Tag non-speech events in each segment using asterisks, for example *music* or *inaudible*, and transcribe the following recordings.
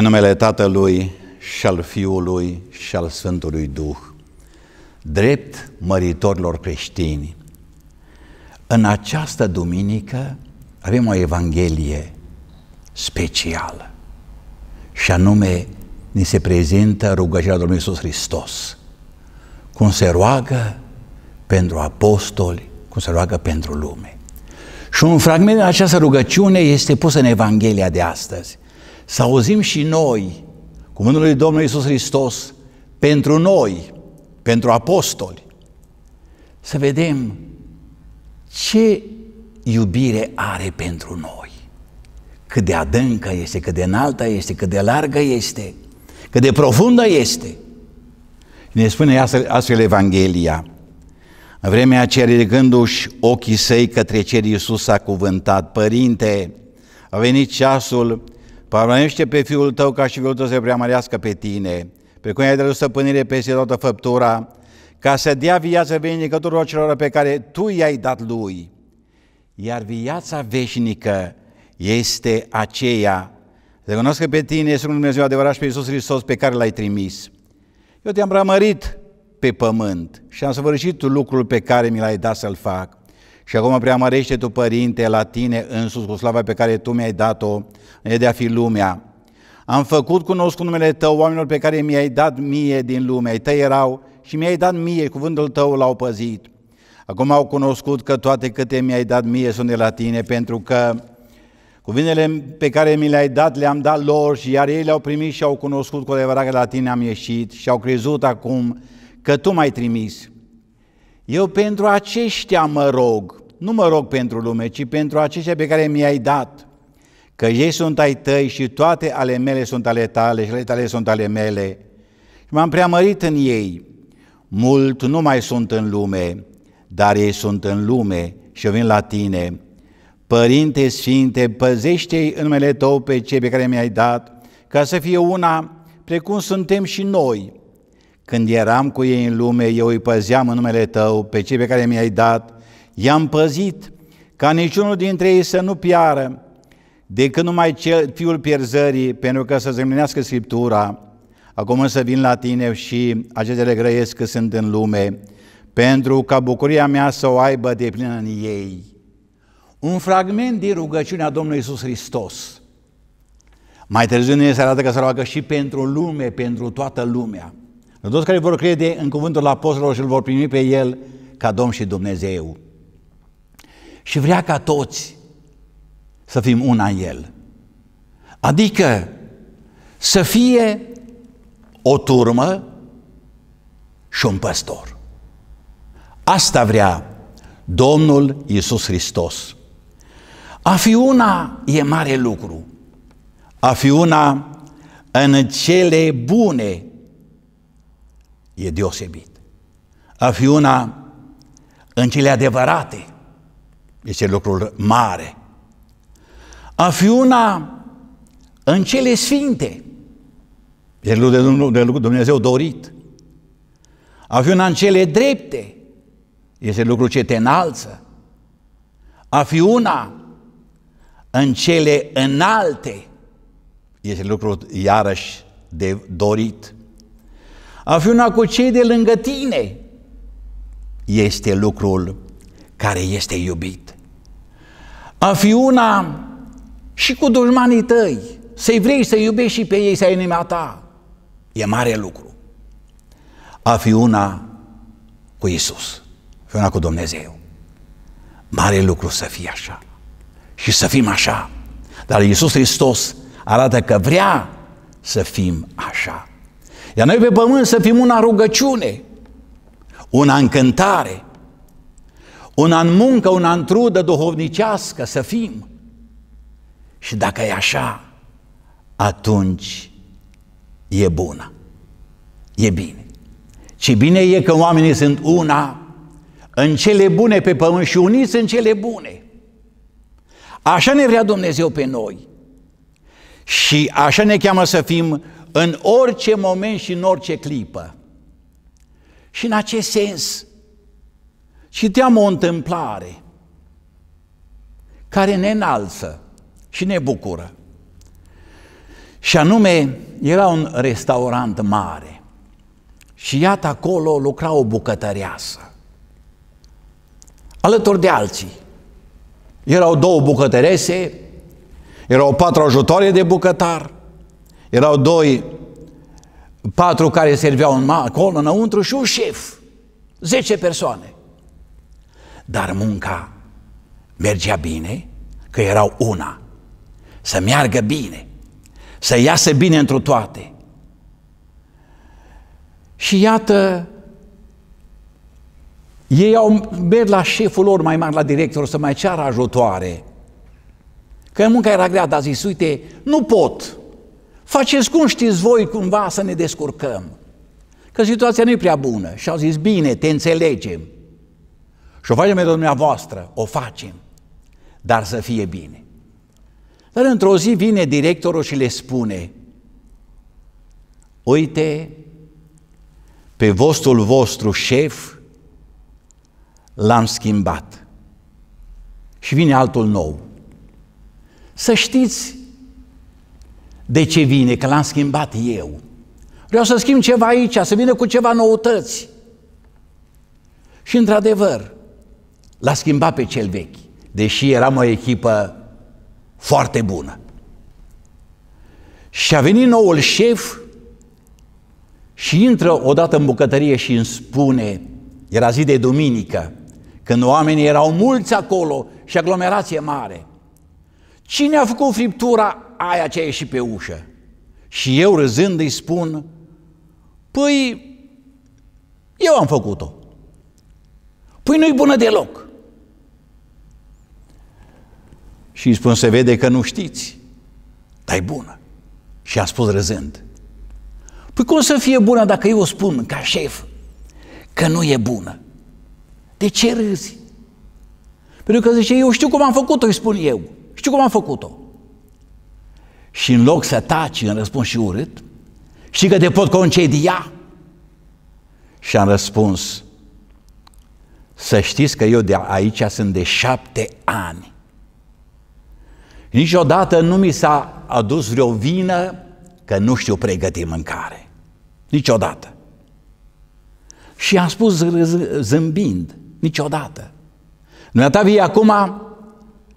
În numele Tatălui și al Fiului și al Sfântului Duh, drept măritorilor creștini, în această duminică avem o evanghelie specială și anume ni se prezintă rugăciunea Domnului Iisus Hristos, cum se roagă pentru apostoli, cum se roagă pentru lume. Și un fragment din această rugăciune este pus în Evanghelia de astăzi – să auzim și noi cuvântul lui Domnul Isus Hristos pentru noi, pentru apostoli, să vedem ce iubire are pentru noi, cât de adâncă este, cât de înaltă este, cât de largă este, cât de profundă este. Ne spune astfel Evanghelia, în vremea aceea, ridicându-și ochii săi către cer, Iisus a cuvântat, Părinte, a venit ceasul Părmânește pe fiul tău ca și fiul tău să preamărească pe tine, pe cum ai dat stăpânire peste toată făptura, ca să dea viață veșnică tuturor celor pe care tu i-ai dat lui. Iar viața veșnică este aceea, să cunoască pe tine, Sfântul Dumnezeu adevărat și pe Iisus Hristos pe care l-ai trimis. Eu te-am rămărit pe pământ și am săvârșit lucrul pe care mi l-ai dat să-l fac. Și acum preamărește tu, Părinte, la tine însus cu slava pe care tu mi-ai dat-o, e de a fi lumea. Am făcut cunoscut numele tău oamenilor pe care mi-ai dat mie din lume, ai tăi erau și mi-ai dat mie, cuvântul tău l-au păzit. Acum au cunoscut că toate câte mi-ai dat mie sunt de la tine, pentru că cuvintele pe care mi le-ai dat le-am dat lor și iar ei le-au primit și au cunoscut cu adevărat că la tine am ieșit și au crezut acum că tu m-ai trimis. Eu pentru aceștia mă rog, nu mă rog pentru lume, ci pentru aceștia pe care mi-ai dat, că ei sunt ai tăi și toate ale mele sunt ale tale și ale tale sunt ale mele. Și m-am preamărit în ei. Mult nu mai sunt în lume, dar ei sunt în lume și eu vin la tine. Părinte Sfinte, păzește-i în numele Tău pe cei pe care mi-ai dat, ca să fie una precum suntem și noi. Când eram cu ei în lume, eu îi păzeam în numele Tău pe cei pe care mi-ai dat, I-am păzit ca niciunul dintre ei să nu piară, decât numai cel, fiul pierzării, pentru că să zâmnească Scriptura. Acum să vin la tine și acestele grăiesc că sunt în lume, pentru ca bucuria mea să o aibă de plină în ei. Un fragment din rugăciunea Domnului Isus Hristos. Mai târziu ne se arată că se roagă și pentru lume, pentru toată lumea. Toți care vor crede în cuvântul apostolilor și îl vor primi pe el ca Domn și Dumnezeu și vrea ca toți să fim una în El. Adică să fie o turmă și un păstor. Asta vrea Domnul Iisus Hristos. A fi una e mare lucru. A fi una în cele bune e deosebit. A fi una în cele adevărate este lucrul mare. A fi una în cele sfinte. E lucru de Dumnezeu dorit. A fi una în cele drepte. Este lucru ce te înalță. A fi una în cele înalte. Este lucru iarăși de dorit. A fi una cu cei de lângă tine este lucrul care este iubit a fi una și cu dușmanii tăi, să-i vrei să iubești și pe ei, să ai inima ta, e mare lucru. A fi una cu Isus, fi una cu Dumnezeu. Mare lucru să fie așa și să fim așa. Dar Isus Hristos arată că vrea să fim așa. Iar noi pe pământ să fim una rugăciune, una încântare, una în muncă, una în trudă duhovnicească, să fim. Și dacă e așa, atunci e bună, e bine. Ce bine e că oamenii sunt una în cele bune pe pământ și uniți în cele bune. Așa ne vrea Dumnezeu pe noi. Și așa ne cheamă să fim în orice moment și în orice clipă. Și în acest sens, Citeam o întâmplare care ne înalță și ne bucură. Și anume, era un restaurant mare și iată acolo lucra o bucătăreasă, alături de alții. Erau două bucătărese, erau patru ajutoare de bucătar, erau doi, patru care serveau acolo înăuntru și un șef, zece persoane dar munca mergea bine, că erau una. Să meargă bine, să iasă bine într toate. Și iată, ei au mers la șeful lor mai mare, la director, să mai ceară ajutoare. Că munca era grea, dar zis, uite, nu pot. Faceți cum știți voi cumva să ne descurcăm. Că situația nu e prea bună. Și au zis, bine, te înțelegem. Și o facem de dumneavoastră, o facem, dar să fie bine. Dar într-o zi vine directorul și le spune, uite, pe vostul vostru șef l-am schimbat. Și vine altul nou. Să știți de ce vine, că l-am schimbat eu. Vreau să schimb ceva aici, să vină cu ceva noutăți. Și într-adevăr, L-a schimbat pe cel vechi, deși eram o echipă foarte bună. Și a venit noul șef și intră odată în bucătărie și îmi spune, era zi de duminică, când oamenii erau mulți acolo și aglomerație mare. Cine a făcut friptura aia ce a ieșit pe ușă? Și eu râzând îi spun, păi eu am făcut-o. Păi nu-i bună deloc. Și îi spun, se vede că nu știți, dar e bună. Și a spus răzând. Păi cum să fie bună dacă eu o spun ca șef că nu e bună? De ce râzi? Pentru că zice, eu știu cum am făcut-o, îi spun eu. Știu cum am făcut-o. Și în loc să taci în răspuns și urât, și că te pot concedia? Și am răspuns, să știți că eu de aici sunt de șapte ani Niciodată nu mi s-a adus vreo vină că nu știu pregăti mâncare. Niciodată. Și am spus zâmbind, niciodată. Dumneata vii acum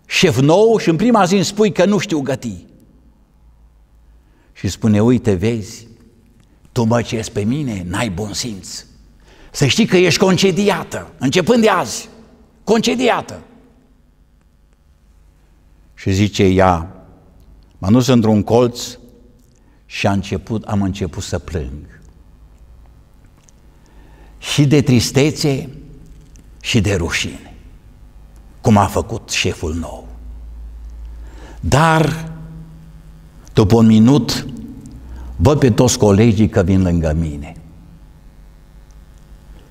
șef nou și în prima zi îmi spui că nu știu găti. Și spune, uite, vezi, tu ce pe mine, n-ai bun simț. Să știi că ești concediată, începând de azi, concediată. Și zice ea, m a dus într-un colț și a început, am început să plâng. Și de tristețe și de rușine, cum a făcut șeful nou. Dar, după un minut, văd pe toți colegii că vin lângă mine.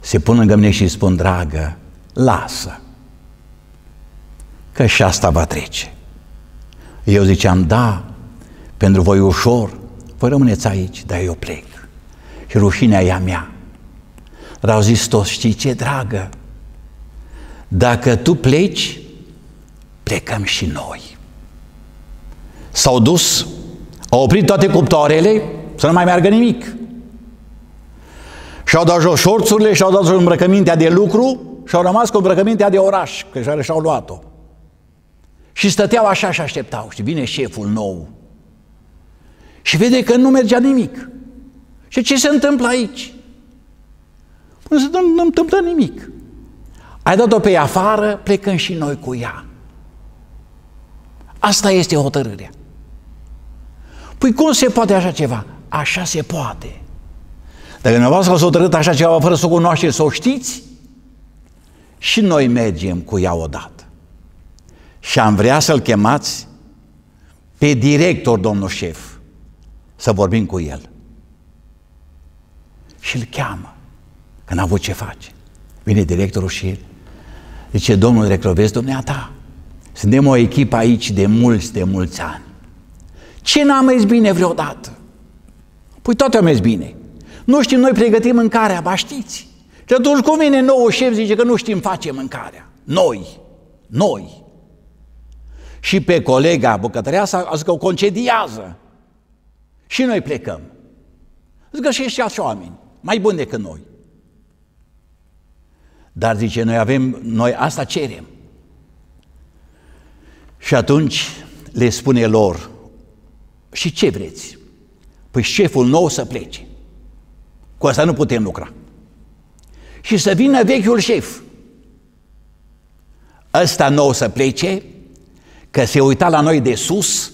Se pun lângă mine și spun, dragă, lasă, că și asta va trece. Eu ziceam, da, pentru voi ușor, voi rămâneți aici, dar eu plec. Și rușinea e a mea. Dar au zis toți, știi ce, dragă? Dacă tu pleci, plecăm și noi. S-au dus, au oprit toate cuptoarele, să nu mai meargă nimic. Și-au dat jos șorțurile, și-au dat jos îmbrăcămintea de lucru și-au rămas cu îmbrăcămintea de oraș, că și-au luat-o. Și stăteau așa și așteptau. Și vine șeful nou. Și vede că nu mergea nimic. Și ce se întâmplă aici? Păi nu se întâmplă nimic. Ai dat-o pe ea afară, plecăm și noi cu ea. Asta este hotărârea. Păi cum se poate așa ceva? Așa se poate. Dacă dumneavoastră ați hotărât așa ceva fără să o cunoașteți, să o știți, și noi mergem cu ea odată și am vrea să-l chemați pe director, domnul șef, să vorbim cu el. Și îl cheamă, că n-a avut ce face. Vine directorul și zice, domnul director, vezi dumneata, suntem o echipă aici de mulți, de mulți ani. Ce n am mers bine vreodată? Păi toate au mers bine. Nu știm, noi pregătim mâncarea, ba știți. Și atunci cum vine nouă șef zice că nu știm face mâncarea? Noi, noi și pe colega bucătăreasa, a zis că o concediază. Și noi plecăm. Zic că și ești alți oameni, mai buni decât noi. Dar zice, noi avem, noi asta cerem. Și atunci le spune lor, și ce vreți? Păi șeful nou să plece. Cu asta nu putem lucra. Și să vină vechiul șef. Ăsta nou să plece, că se uita la noi de sus,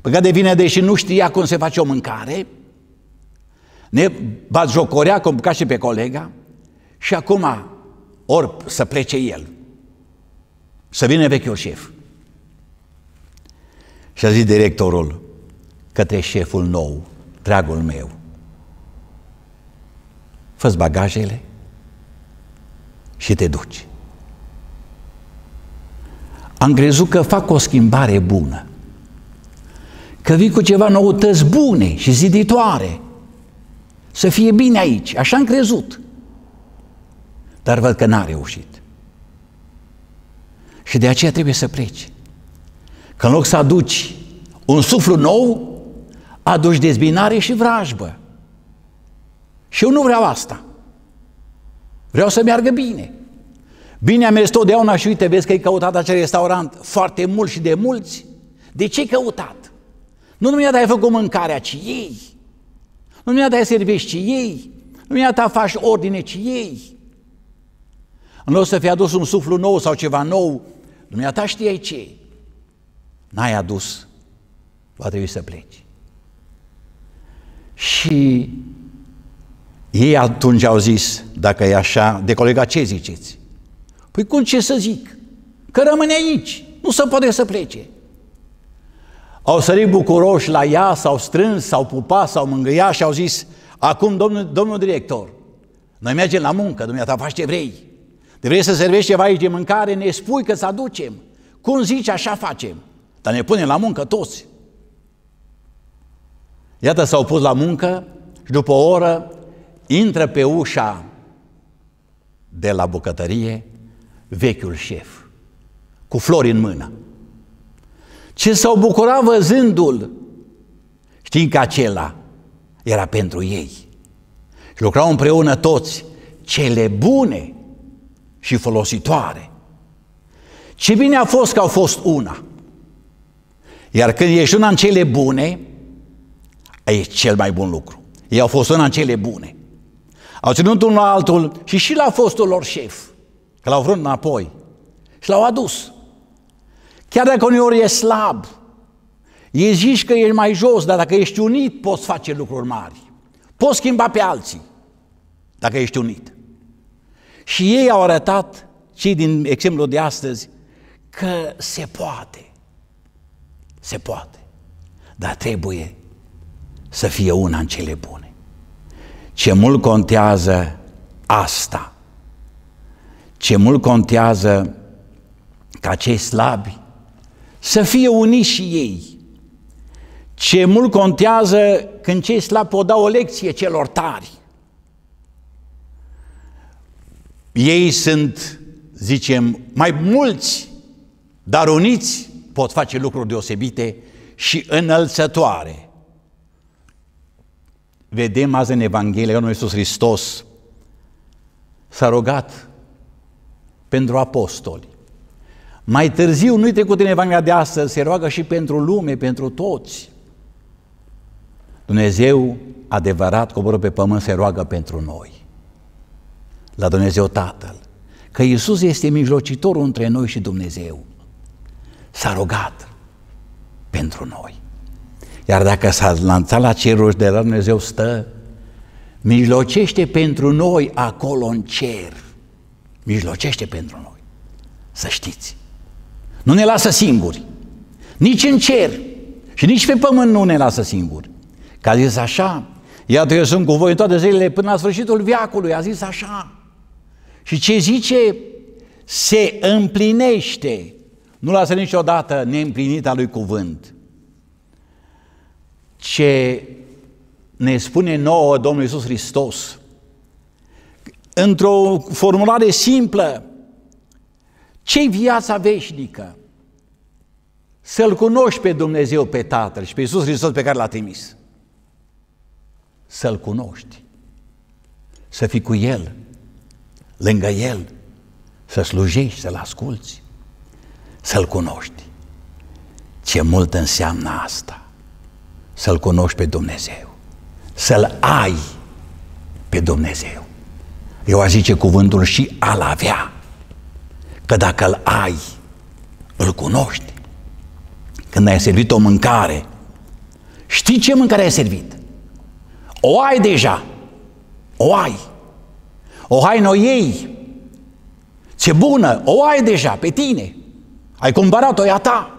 păcat de vine, deși nu știa cum se face o mâncare, ne batjocorea, cum ca și pe colega, și acum orb să plece el, să vină vechiul șef. Și a zis directorul către șeful nou, dragul meu, fă bagajele și te duci. Am crezut că fac o schimbare bună, că vii cu ceva noutăți bune și ziditoare, să fie bine aici, așa am crezut. Dar văd că n-a reușit. Și de aceea trebuie să pleci. Că în loc să aduci un suflu nou, aduci dezbinare și vrajbă. Și eu nu vreau asta. Vreau să meargă bine. Bine a mers totdeauna și uite, vezi că ai căutat acel restaurant foarte mult și de mulți. De ce ai căutat? Nu numai ai făcut mâncarea, ci ei. Nu numai ai servești, ci ei. Nu numai ta faci ordine, ci ei. În loc să fi adus un suflu nou sau ceva nou, dumneata știai ce N-ai adus, va trebui să pleci. Și ei atunci au zis, dacă e așa, de colega ce ziceți? Păi cum ce să zic? Că rămâne aici, nu se poate să plece. Au sărit bucuroși la ea, s-au strâns, s-au pupat, s-au mângâiat și au zis, acum, domnul, domnul director, noi mergem la muncă, dumneata, faci ce vrei. De vrei să servești ceva aici de mâncare, ne spui că să aducem. Cum zici, așa facem. Dar ne punem la muncă toți. Iată, s-au pus la muncă și după o oră intră pe ușa de la bucătărie vechiul șef, cu flori în mână, ce s-au bucurat văzându-l, știind că acela era pentru ei. Și lucrau împreună toți cele bune și folositoare. Ce bine a fost că au fost una. Iar când ești una în cele bune, e cel mai bun lucru. Ei au fost una în cele bune. Au ținut unul la altul și și la fostul lor șef l-au vrut înapoi și l-au adus. Chiar dacă uneori e slab, e zici că ești mai jos, dar dacă ești unit poți face lucruri mari. Poți schimba pe alții, dacă ești unit. Și ei au arătat, cei din exemplul de astăzi, că se poate. Se poate. Dar trebuie să fie una în cele bune. Ce mult contează asta ce mult contează ca cei slabi să fie uniți și ei. Ce mult contează când cei slabi pot da o lecție celor tari. Ei sunt, zicem, mai mulți, dar uniți pot face lucruri deosebite și înălțătoare. Vedem azi în Evanghelia că Iisus Hristos s-a rugat pentru apostoli. Mai târziu, nu trecut în Evanghelia de astăzi, se roagă și pentru lume, pentru toți. Dumnezeu adevărat coboră pe pământ se roagă pentru noi, la Dumnezeu Tatăl, că Iisus este mijlocitorul între noi și Dumnezeu. S-a rugat pentru noi. Iar dacă s-a lanțat la cerul de la Dumnezeu stă, mijlocește pentru noi acolo în cer mijlocește pentru noi. Să știți. Nu ne lasă singuri. Nici în cer și nici pe pământ nu ne lasă singuri. Că a zis așa, iată eu sunt cu voi în toate zilele până la sfârșitul viacului, a zis așa. Și ce zice? Se împlinește. Nu lasă niciodată neîmplinita lui cuvânt. Ce ne spune nouă Domnul Iisus Hristos într-o formulare simplă, ce viața veșnică? Să-L cunoști pe Dumnezeu, pe Tatăl și pe Iisus Hristos pe care L-a trimis. Să-L cunoști, să fii cu El, lângă El, să slujești, să-L asculți, să-L cunoști. Ce mult înseamnă asta, să-L cunoști pe Dumnezeu, să-L ai pe Dumnezeu. Eu aș zice cuvântul și al avea. Că dacă îl ai, îl cunoști. Când ai servit o mâncare, știi ce mâncare ai servit. O ai deja. O ai. O ai noi ei. Ce bună, o ai deja pe tine. Ai cumpărat-o, e ta.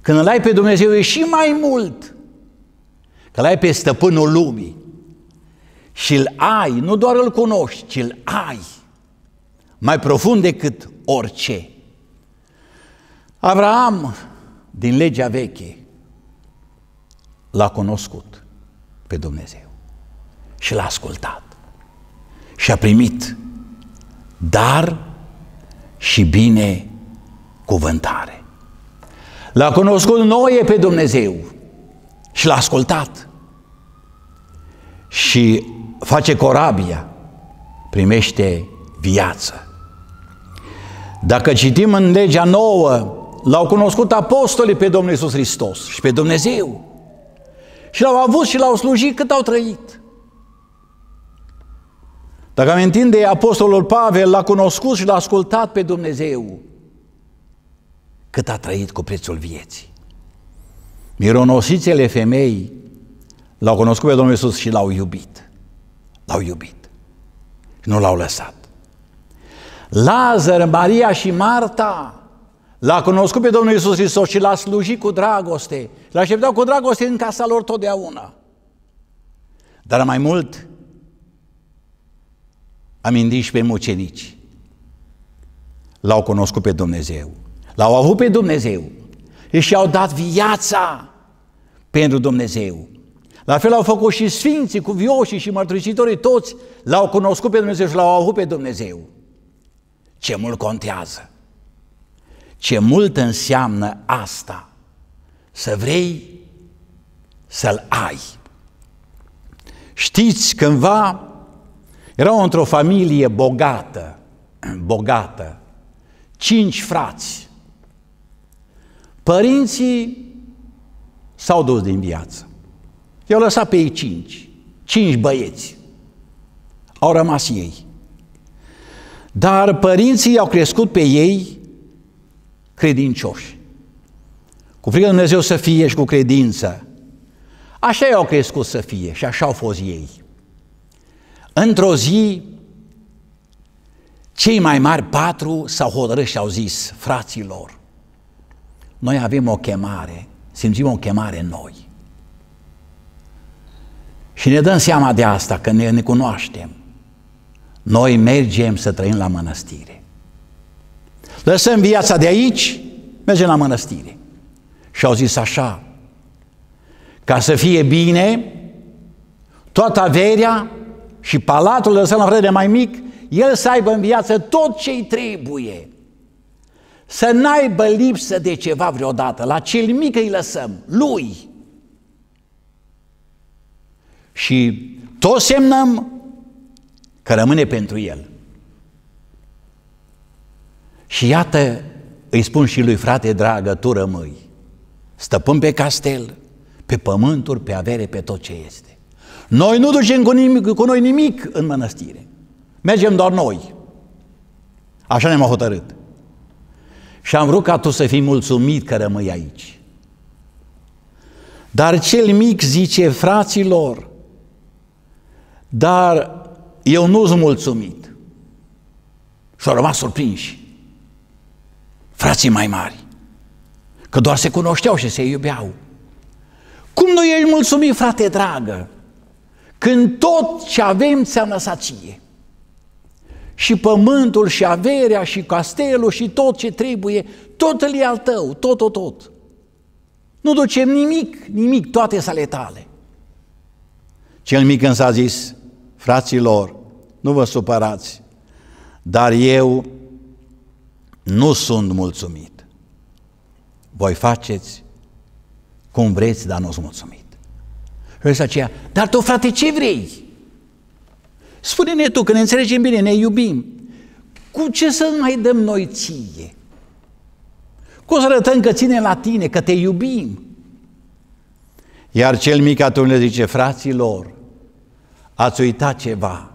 Când îl ai pe Dumnezeu, e și mai mult. Că îl ai pe stăpânul lumii și îl ai, nu doar îl cunoști, ci îl ai, mai profund decât orice. Avraam, din legea veche, l-a cunoscut pe Dumnezeu și l-a ascultat și a primit dar și bine cuvântare. L-a cunoscut Noe pe Dumnezeu și l-a ascultat și face corabia, primește viață. Dacă citim în legea nouă, l-au cunoscut apostolii pe Domnul Iisus Hristos și pe Dumnezeu. Și l-au avut și l-au slujit cât au trăit. Dacă am de apostolul Pavel, l-a cunoscut și l-a ascultat pe Dumnezeu cât a trăit cu prețul vieții. Mironosițele femei l-au cunoscut pe Domnul Iisus și l-au iubit. L-au iubit și nu l-au lăsat. Lazar, Maria și Marta l-a cunoscut pe Domnul Isus Hristos și l-a slujit cu dragoste. L-a așteptat cu dragoste în casa lor totdeauna. Dar mai mult, aminti și pe mucenici. L-au cunoscut pe Dumnezeu. L-au avut pe Dumnezeu. Deci și au dat viața pentru Dumnezeu. La fel au făcut și sfinții, vioșii și mărturisitorii, toți l-au cunoscut pe Dumnezeu și l-au avut pe Dumnezeu. Ce mult contează! Ce mult înseamnă asta! Să vrei să-L ai! Știți, cândva erau într-o familie bogată, *clears throat* bogată, cinci frați. Părinții s-au dus din viață. I-au lăsat pe ei cinci, cinci băieți. Au rămas ei. Dar părinții i-au crescut pe ei credincioși. Cu frică Dumnezeu să fie și cu credință. Așa i-au crescut să fie și așa au fost ei. Într-o zi, cei mai mari patru s-au hotărât și au zis, fraților, noi avem o chemare, simțim o chemare noi. Și ne dăm seama de asta, că ne, ne cunoaștem. Noi mergem să trăim la mănăstire. Lăsăm viața de aici, mergem la mănăstire. Și au zis așa, ca să fie bine, toată averea și palatul lăsăm la de mai mic, el să aibă în viață tot ce-i trebuie. Să n-aibă lipsă de ceva vreodată, la cel mic îi lăsăm, lui și toți semnăm că rămâne pentru el. Și iată, îi spun și lui frate dragă, tu rămâi, stăpân pe castel, pe pământuri, pe avere, pe tot ce este. Noi nu ducem cu, nimic, cu noi nimic în mănăstire. Mergem doar noi. Așa ne-am hotărât. Și am vrut ca tu să fii mulțumit că rămâi aici. Dar cel mic zice, fraților, dar eu nu sunt mulțumit. Și au rămas surprinși. Frații mai mari. Că doar se cunoșteau și se iubeau. Cum nu ești mulțumit, frate dragă, când tot ce avem ți-am lăsat ție? Și pământul, și averea, și castelul, și tot ce trebuie, tot îl e al tău, tot, tot, tot. Nu ducem nimic, nimic, toate sale tale. Cel mic însă a zis, Fraților, nu vă supărați, dar eu nu sunt mulțumit. Voi faceți cum vreți, dar nu sunt mulțumit. Și aceea, dar tu frate ce vrei? Spune-ne tu, că ne înțelegem bine, ne iubim. Cu ce să mai dăm noi ție? Cum să arătăm că ține la tine, că te iubim? Iar cel mic atunci le zice, fraților, ați uitat ceva.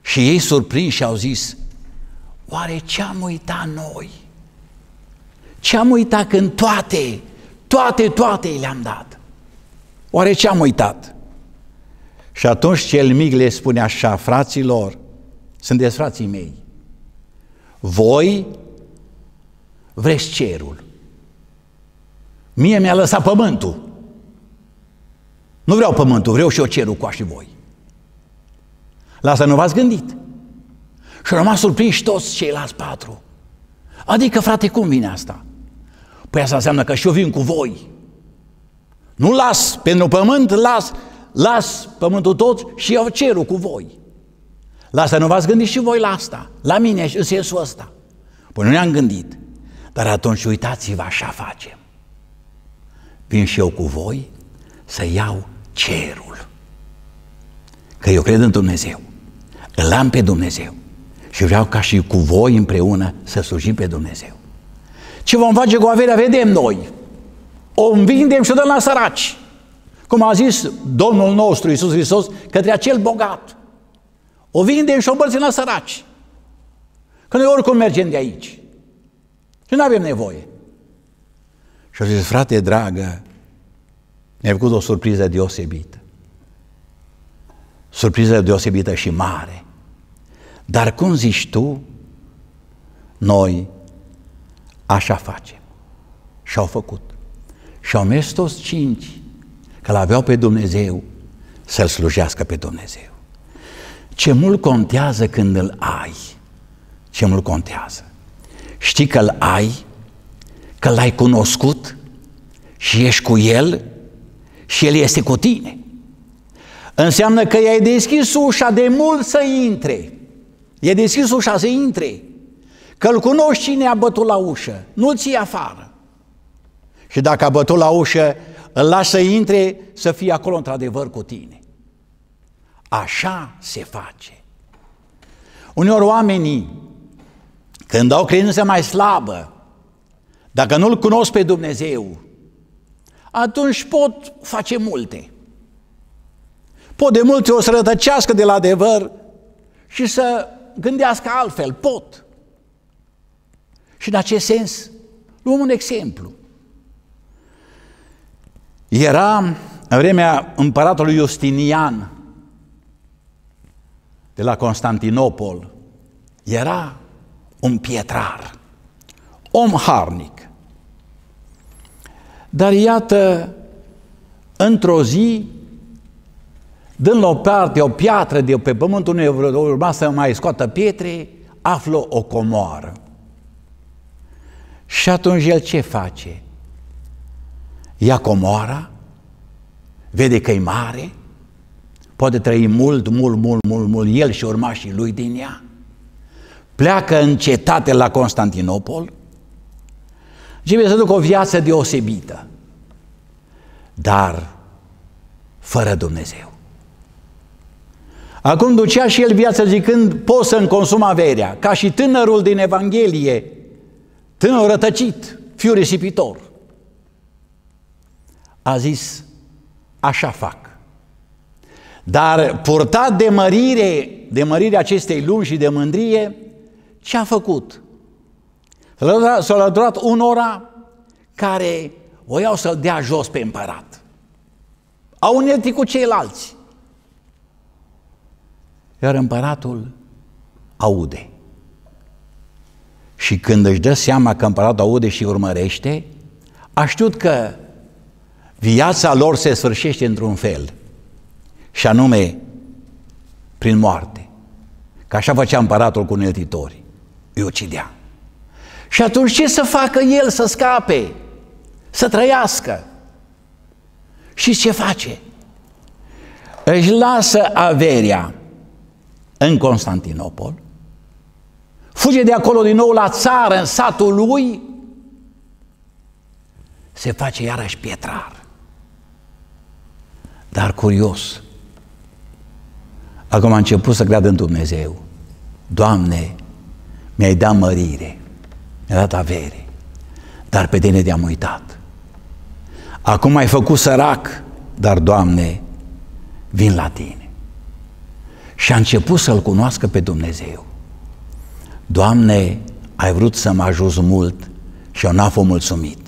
Și ei surprinși au zis, oare ce am uitat noi? Ce am uitat când toate, toate, toate le-am dat? Oare ce am uitat? Și atunci cel mic le spune așa, fraților, sunteți frații mei, voi vreți cerul, mie mi-a lăsat pământul, nu vreau pământul, vreau și eu cerul cu și voi. La asta nu v-ați gândit. Și au rămas surprinși toți ceilalți patru. Adică, frate, cum vine asta? Păi asta înseamnă că și eu vin cu voi. Nu las pentru pământ, las, las pământul tot și eu cerul cu voi. La asta nu v-ați gândit și voi la asta, la mine și în sensul ăsta. Păi nu ne-am gândit. Dar atunci uitați-vă, așa facem. Vin și eu cu voi să iau cerul. Că eu cred în Dumnezeu, îl am pe Dumnezeu și vreau ca și cu voi împreună să slujim pe Dumnezeu. Ce vom face cu averea vedem noi. O învindem și o dăm la săraci. Cum a zis Domnul nostru Iisus Hristos către acel bogat. O vindem și o împărțim la săraci. Că noi oricum mergem de aici. Și nu avem nevoie. Și a zis, frate dragă, ne-a făcut o surpriză deosebită. Surpriză deosebită și mare. Dar cum zici tu, noi așa facem. Și-au făcut. Și-au mers toți cinci, că l-aveau pe Dumnezeu, să-L slujească pe Dumnezeu. Ce mult contează când îl ai, ce mult contează. Știi că îl ai, că l-ai cunoscut și ești cu el și El este cu tine. Înseamnă că i-ai deschis ușa de mult să intre. E deschis ușa să intre. Că-l cunoști cine a bătut la ușă. nu ți afară. Și dacă a bătut la ușă, îl lași să intre, să fie acolo într-adevăr cu tine. Așa se face. Uneori oamenii, când au credință mai slabă, dacă nu-L cunosc pe Dumnezeu, atunci pot face multe. Pot de multe o să rătăcească de la adevăr și să gândească altfel, pot. Și în acest sens, luăm un exemplu. Era în vremea împăratului Justinian de la Constantinopol, era un pietrar, om harnic. Dar iată, într-o zi, dând la o parte o piatră de pe pământ, unde urma să mai scoată pietre, află o comoară. Și atunci el ce face? Ia comoara, vede că e mare, poate trăi mult, mult, mult, mult, mult, el și urmașii lui din ea, pleacă în cetate la Constantinopol, Începe să ducă o viață deosebită, dar fără Dumnezeu. Acum ducea și el viața zicând, pot să-mi consum averea, ca și tânărul din Evanghelie, tânăr rătăcit, fiu risipitor. A zis, așa fac. Dar purtat de mărire, de mărire acestei lumi și de mândrie, ce a făcut? S-a lăturat unora care voiau să-l dea jos pe împărat. Au unelte cu ceilalți. Iar împăratul aude. Și când își dă seama că împăratul aude și urmărește, a știut că viața lor se sfârșește într-un fel, și anume prin moarte. Că așa făcea împăratul cu uneltitorii, îi ucidea. Și atunci ce să facă el să scape, să trăiască? Și ce face? Își lasă averia în Constantinopol, fuge de acolo din nou la țară, în satul lui, se face iarăși pietrar. Dar curios, acum a început să creadă în Dumnezeu. Doamne, mi-ai dat mărire. Mi-a dat avere, dar pe tine te-am uitat. Acum ai făcut sărac, dar, Doamne, vin la tine. Și a început să-L cunoască pe Dumnezeu. Doamne, ai vrut să mă ajut mult și eu n-am fost mulțumit.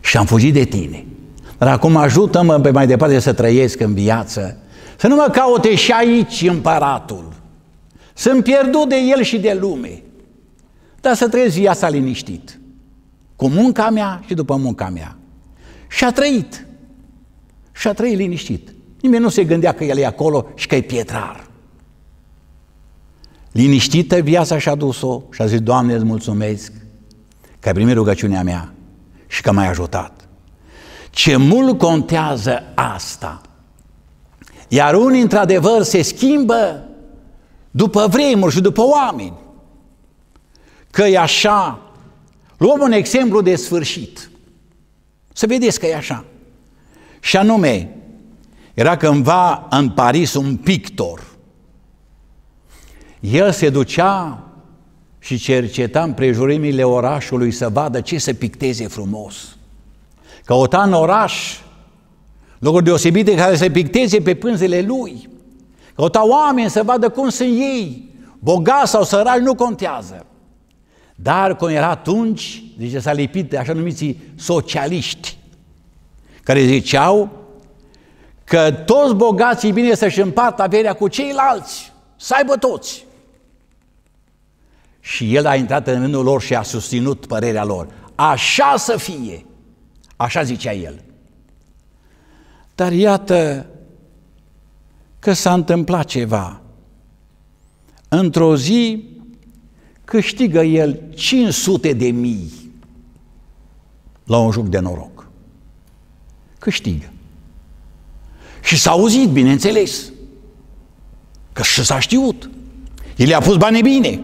Și am fugit de tine. Dar acum ajută-mă pe mai departe să trăiesc în viață, să nu mă caute și aici împăratul. Sunt pierdut de el și de lume dar să trăiesc viața liniștit. Cu munca mea și după munca mea. Și a trăit. Și a trăit liniștit. Nimeni nu se gândea că el e acolo și că e pietrar. Liniștită viața și-a dus-o și a zis, Doamne, îți mulțumesc că ai primit rugăciunea mea și că m-ai ajutat. Ce mult contează asta. Iar unii, într-adevăr, se schimbă după vremuri și după oameni că e așa. Luăm un exemplu de sfârșit. Să vedeți că e așa. Și anume, era cândva în Paris un pictor. El se ducea și cerceta împrejurimile orașului să vadă ce să picteze frumos. Căuta în oraș locuri deosebite care să picteze pe pânzele lui. Căuta oameni să vadă cum sunt ei, bogați sau sărași, nu contează. Dar cum era atunci, zice, s-a lipit de așa numiții socialiști, care ziceau că toți bogații bine să-și împartă averea cu ceilalți, să aibă toți. Și el a intrat în rândul lor și a susținut părerea lor. Așa să fie, așa zicea el. Dar iată că s-a întâmplat ceva. Într-o zi, câștigă el 500 de mii la un joc de noroc. Câștigă. Și s-a auzit, bineînțeles, că și s-a știut. El i-a pus bani bine.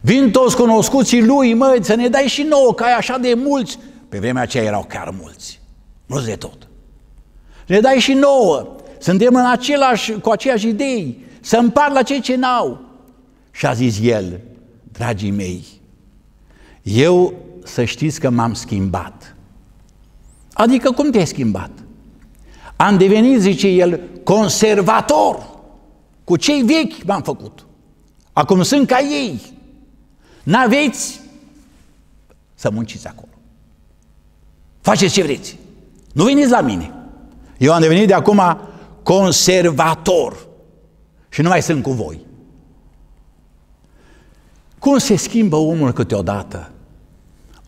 Vin toți cunoscuții lui, măi, să ne dai și nouă, că ai așa de mulți. Pe vremea aceea erau chiar mulți, mulți de tot. Ne dai și nouă, suntem în același, cu aceeași idei, să împar la cei ce n-au. Și a zis el, dragii mei, eu să știți că m-am schimbat. Adică cum te-ai schimbat? Am devenit, zice el, conservator. Cu cei vechi m-am făcut. Acum sunt ca ei. N-aveți să munciți acolo. Faceți ce vreți. Nu veniți la mine. Eu am devenit de acum conservator și nu mai sunt cu voi. Cum se schimbă omul câteodată?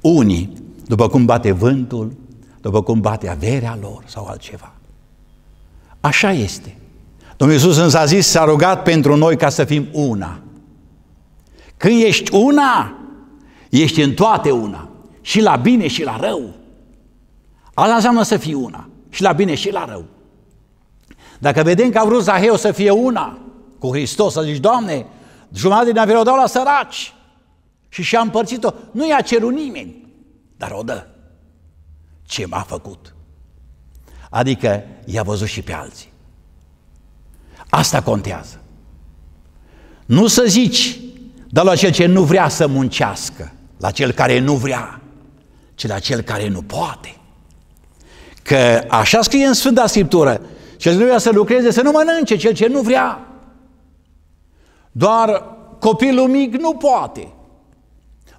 Unii, după cum bate vântul, după cum bate averea lor sau altceva. Așa este. Domnul Iisus însă a zis, s-a rugat pentru noi ca să fim una. Când ești una, ești în toate una. Și la bine și la rău. Asta înseamnă să fii una. Și la bine și la rău. Dacă vedem că a vrut Zaheu să fie una cu Hristos, să zici, Doamne, Jumătate din avere o dau la săraci și și-a împărțit-o. Nu i-a cerut nimeni, dar o dă. Ce m-a făcut? Adică i-a văzut și pe alții. Asta contează. Nu să zici, dar la cel ce nu vrea să muncească, la cel care nu vrea, ci la cel care nu poate. Că așa scrie în Sfânta Scriptură, cel ce nu vrea să lucreze, să nu mănânce, cel ce nu vrea. Doar copilul mic nu poate.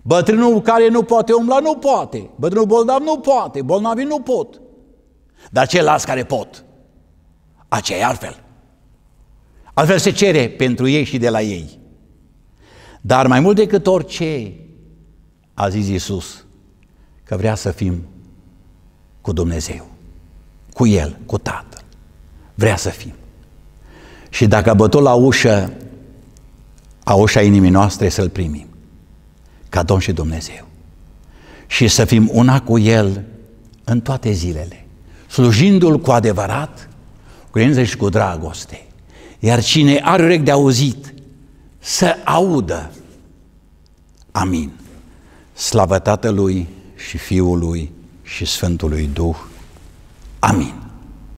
Bătrânul care nu poate umbla nu poate. Bătrânul bolnav nu poate. Bolnavii nu pot. Dar ceilalți care pot, aceia altfel. Altfel se cere pentru ei și de la ei. Dar mai mult decât orice, a zis Iisus, că vrea să fim cu Dumnezeu, cu El, cu Tatăl. Vrea să fim. Și dacă a bătut la ușă a ușa inimii noastre să-L primim ca Domn și Dumnezeu și să fim una cu El în toate zilele, slujindu-L cu adevărat, cu credință și cu dragoste. Iar cine are urechi de auzit, să audă. Amin. Slavă Tatălui și Fiului și Sfântului Duh. Amin.